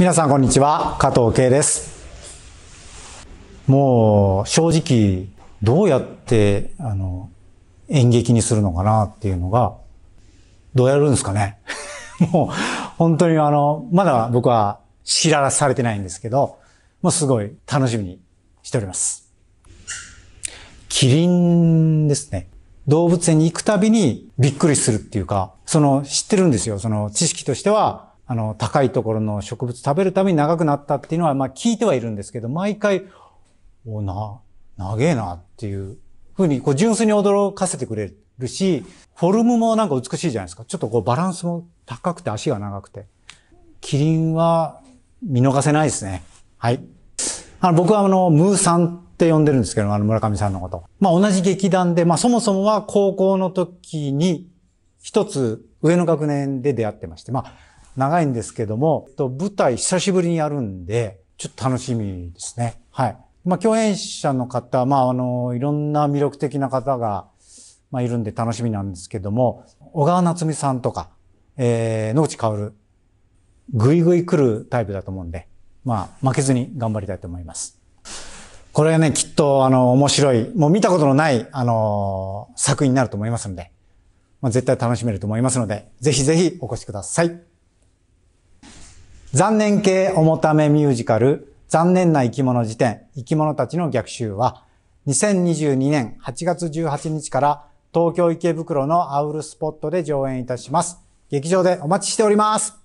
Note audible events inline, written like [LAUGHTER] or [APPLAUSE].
皆さんこんにちは加藤圭ですもう正直どうやってあの演劇にするのかなっていうのがどうやるんですかね [LAUGHS] もう本当にあのまだ僕は知らされてないんですけどもうすごい楽しみにしておりますキリンですね動物園に行くたびにびっくりするっていうかその知ってるんですよその知識としてはあの、高いところの植物食べるために長くなったっていうのは、まあ聞いてはいるんですけど、毎回、おな、長えなっていうふうに、こう純粋に驚かせてくれるし、フォルムもなんか美しいじゃないですか。ちょっとこうバランスも高くて足が長くて。キリンは見逃せないですね。はい。あの、僕はあの、ムーさんって呼んでるんですけど、あの、村上さんのこと。まあ同じ劇団で、まあそもそもは高校の時に、一つ上の学年で出会ってまして、まあ、長いんですけども、舞台久しぶりにやるんで、ちょっと楽しみですね。はい。まあ、共演者の方、まあ、あの、いろんな魅力的な方が、まあ、いるんで楽しみなんですけども、小川夏美さんとか、えー、野口薫、ぐいぐい来るタイプだと思うんで、まあ、負けずに頑張りたいと思います。これはね、きっと、あの、面白い、もう見たことのない、あの、作品になると思いますので、まあ、絶対楽しめると思いますので、ぜひぜひお越しください。残念系おもためミュージカル残念な生き物辞典生き物たちの逆襲は2022年8月18日から東京池袋のアウルスポットで上演いたします。劇場でお待ちしております。